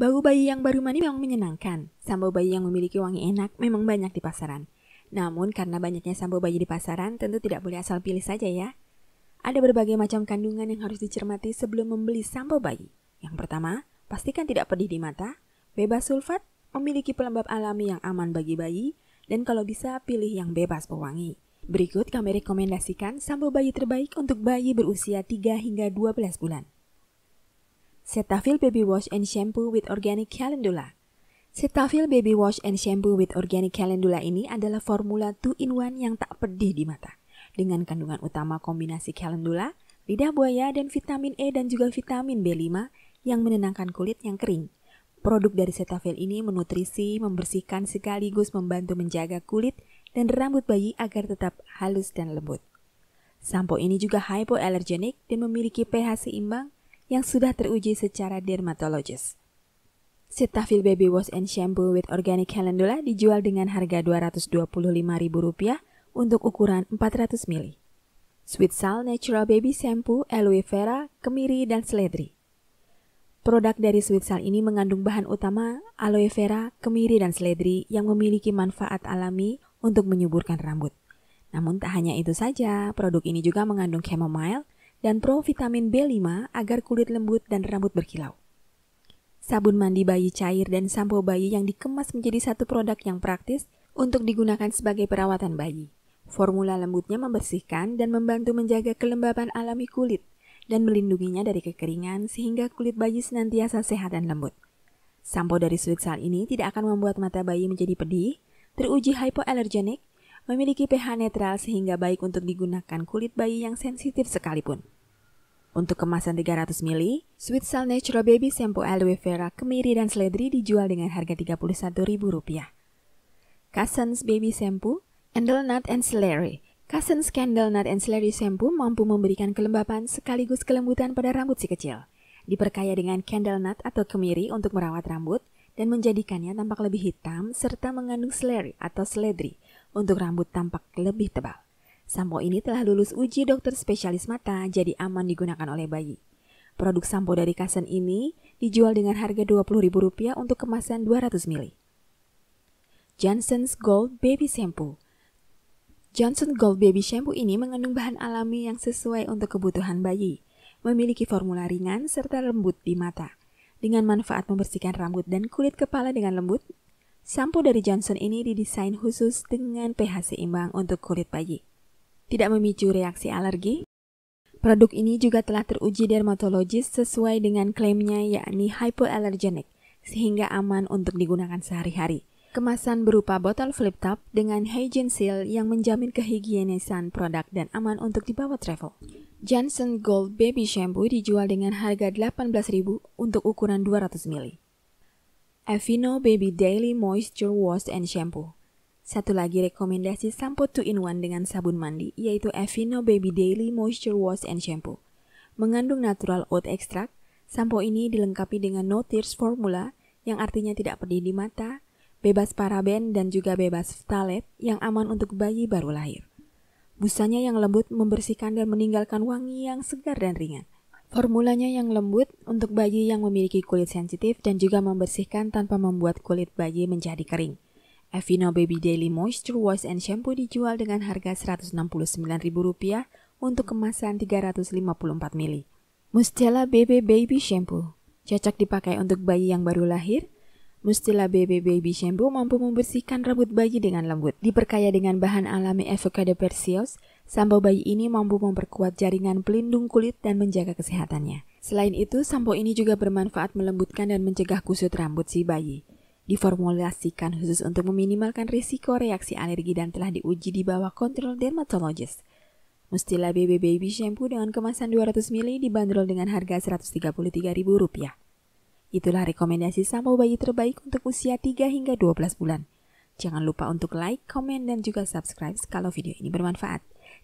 Bau bayi yang baru mandi memang menyenangkan. Sambo bayi yang memiliki wangi enak memang banyak di pasaran. Namun karena banyaknya sambo bayi di pasaran, tentu tidak boleh asal pilih saja ya. Ada berbagai macam kandungan yang harus dicermati sebelum membeli sambo bayi. Yang pertama, pastikan tidak pedih di mata, bebas sulfat, memiliki pelembab alami yang aman bagi bayi, dan kalau bisa pilih yang bebas pewangi. Berikut kami rekomendasikan sambo bayi terbaik untuk bayi berusia 3 hingga 12 bulan. Cetaphil Baby Wash and Shampoo with Organic Calendula. Cetaphil Baby Wash and Shampoo with Organic Calendula ini adalah formula 2-in-1 yang tak pedih di mata. Dengan kandungan utama kombinasi calendula, lidah buaya, dan vitamin E dan juga vitamin B5 yang menenangkan kulit yang kering. Produk dari Cetaphil ini menutrisi, membersihkan sekaligus membantu menjaga kulit dan rambut bayi agar tetap halus dan lembut. Sampo ini juga hypoallergenic dan memiliki pH seimbang yang sudah teruji secara dermatologis. Cetaphil Baby Wash and Shampoo with Organic Calendula dijual dengan harga Rp225.000 untuk ukuran 400 ml. Sweet Sal Natural Baby Shampoo, Aloe Vera, Kemiri, dan Seledri. Produk dari Sweet Sal ini mengandung bahan utama aloe vera, kemiri, dan seledri yang memiliki manfaat alami untuk menyuburkan rambut. Namun tak hanya itu saja, produk ini juga mengandung chamomile, dan provitamin B5 agar kulit lembut dan rambut berkilau. Sabun mandi bayi cair dan sampo bayi yang dikemas menjadi satu produk yang praktis untuk digunakan sebagai perawatan bayi. Formula lembutnya membersihkan dan membantu menjaga kelembaban alami kulit dan melindunginya dari kekeringan sehingga kulit bayi senantiasa sehat dan lembut. Sampo dari Sweet ini tidak akan membuat mata bayi menjadi pedih, teruji hypoallergenic, memiliki pH netral sehingga baik untuk digunakan kulit bayi yang sensitif sekalipun. Untuk kemasan 300 ml, Sweet Sal Natural Baby Shampoo Aloe Vera, Kemiri, dan Seledri dijual dengan harga Rp31.000. Cousins Baby Shampoo, Candle Nut and Celery. Cousins Candle Nut and Celery Shampoo mampu memberikan kelembapan sekaligus kelembutan pada rambut si kecil. Diperkaya dengan candle nut atau kemiri untuk merawat rambut dan menjadikannya tampak lebih hitam serta mengandung seleri atau seledri untuk rambut tampak lebih tebal. Sampo ini telah lulus uji dokter spesialis mata jadi aman digunakan oleh bayi. Produk sampo dari Kasen ini dijual dengan harga Rp20.000 untuk kemasan 200 ml. Johnson's Gold Baby Shampoo Johnson Gold Baby Shampoo ini mengandung bahan alami yang sesuai untuk kebutuhan bayi, memiliki formula ringan serta lembut di mata. Dengan manfaat membersihkan rambut dan kulit kepala dengan lembut, Sampo dari Johnson ini didesain khusus dengan pH seimbang untuk kulit bayi. Tidak memicu reaksi alergi. Produk ini juga telah teruji dermatologis sesuai dengan klaimnya yakni hypoallergenic, sehingga aman untuk digunakan sehari-hari. Kemasan berupa botol flip top dengan hygiene seal yang menjamin kehigienisan produk dan aman untuk dibawa travel. Johnson Gold Baby Shampoo dijual dengan harga 18.000 untuk ukuran 200 ml. Avino Baby Daily Moisture Wash and Shampoo. Satu lagi rekomendasi sampo 2-in-1 dengan sabun mandi, yaitu Avino Baby Daily Moisture Wash and Shampoo. Mengandung natural oat extract, sampo ini dilengkapi dengan no tears formula, yang artinya tidak pedih di mata, bebas paraben dan juga bebas phthalate, yang aman untuk bayi baru lahir. Busanya yang lembut membersihkan dan meninggalkan wangi yang segar dan ringan. Formulanya yang lembut untuk bayi yang memiliki kulit sensitif dan juga membersihkan tanpa membuat kulit bayi menjadi kering. EviNo Baby Daily Moisture Wash and Shampoo dijual dengan harga Rp169.000 untuk kemasan 354 ml. Mustela BB Baby Shampoo cocok dipakai untuk bayi yang baru lahir. Mustela BB Baby Shampoo mampu membersihkan rambut bayi dengan lembut. Diperkaya dengan bahan alami avocado perseus, Sampo bayi ini mampu memperkuat jaringan pelindung kulit dan menjaga kesehatannya. Selain itu, sampo ini juga bermanfaat melembutkan dan mencegah kusut rambut si bayi. Diformulasikan khusus untuk meminimalkan risiko reaksi alergi dan telah diuji di bawah kontrol dermatologis. Mustila BB Baby Shampoo dengan kemasan 200 ml dibanderol dengan harga Rp133.000. Itulah rekomendasi sampo bayi terbaik untuk usia 3 hingga 12 bulan. Jangan lupa untuk like, komen, dan juga subscribe kalau video ini bermanfaat.